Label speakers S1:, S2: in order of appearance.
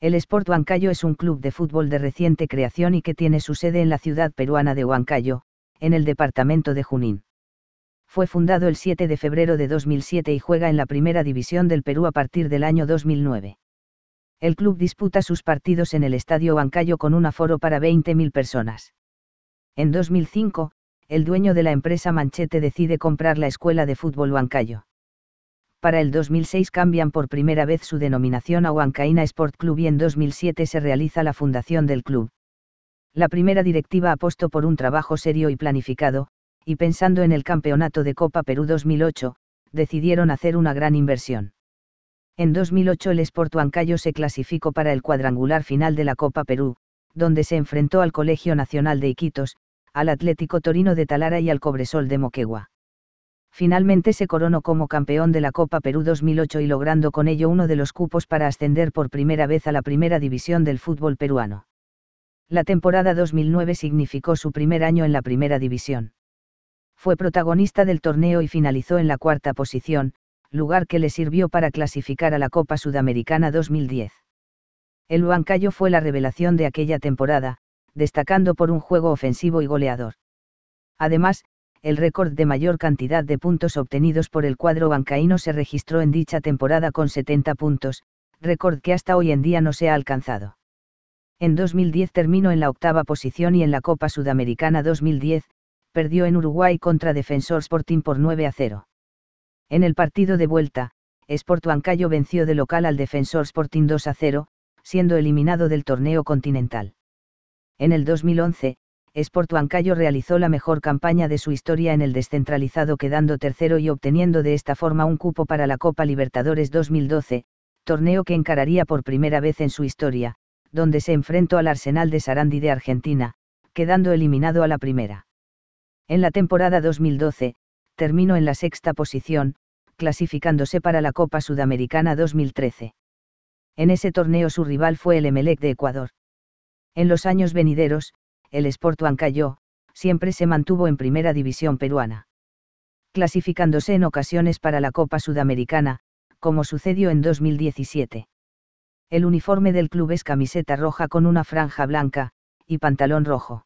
S1: El Sport Huancayo es un club de fútbol de reciente creación y que tiene su sede en la ciudad peruana de Huancayo, en el departamento de Junín fue fundado el 7 de febrero de 2007 y juega en la Primera División del Perú a partir del año 2009. El club disputa sus partidos en el Estadio Huancayo con un aforo para 20.000 personas. En 2005, el dueño de la empresa Manchete decide comprar la escuela de fútbol Huancayo. Para el 2006 cambian por primera vez su denominación a Huancaína Sport Club y en 2007 se realiza la fundación del club. La primera directiva apostó por un trabajo serio y planificado, y pensando en el Campeonato de Copa Perú 2008, decidieron hacer una gran inversión. En 2008 el Sport Huancayo se clasificó para el cuadrangular final de la Copa Perú, donde se enfrentó al Colegio Nacional de Iquitos, al Atlético Torino de Talara y al Cobresol de Moquegua. Finalmente se coronó como campeón de la Copa Perú 2008 y logrando con ello uno de los cupos para ascender por primera vez a la primera división del fútbol peruano. La temporada 2009 significó su primer año en la primera división fue protagonista del torneo y finalizó en la cuarta posición, lugar que le sirvió para clasificar a la Copa Sudamericana 2010. El Huancayo fue la revelación de aquella temporada, destacando por un juego ofensivo y goleador. Además, el récord de mayor cantidad de puntos obtenidos por el cuadro bancaíno se registró en dicha temporada con 70 puntos, récord que hasta hoy en día no se ha alcanzado. En 2010 terminó en la octava posición y en la Copa Sudamericana 2010, perdió en Uruguay contra Defensor Sporting por 9 a 0. En el partido de vuelta, Sport Huancayo venció de local al Defensor Sporting 2 a 0, siendo eliminado del torneo continental. En el 2011, Sport Huancayo realizó la mejor campaña de su historia en el descentralizado quedando tercero y obteniendo de esta forma un cupo para la Copa Libertadores 2012, torneo que encararía por primera vez en su historia, donde se enfrentó al Arsenal de Sarandi de Argentina, quedando eliminado a la primera. En la temporada 2012, terminó en la sexta posición, clasificándose para la Copa Sudamericana 2013. En ese torneo su rival fue el Emelec de Ecuador. En los años venideros, el Sport Huancayo, siempre se mantuvo en primera división peruana. Clasificándose en ocasiones para la Copa Sudamericana, como sucedió en 2017. El uniforme del club es camiseta roja con una franja blanca, y pantalón rojo.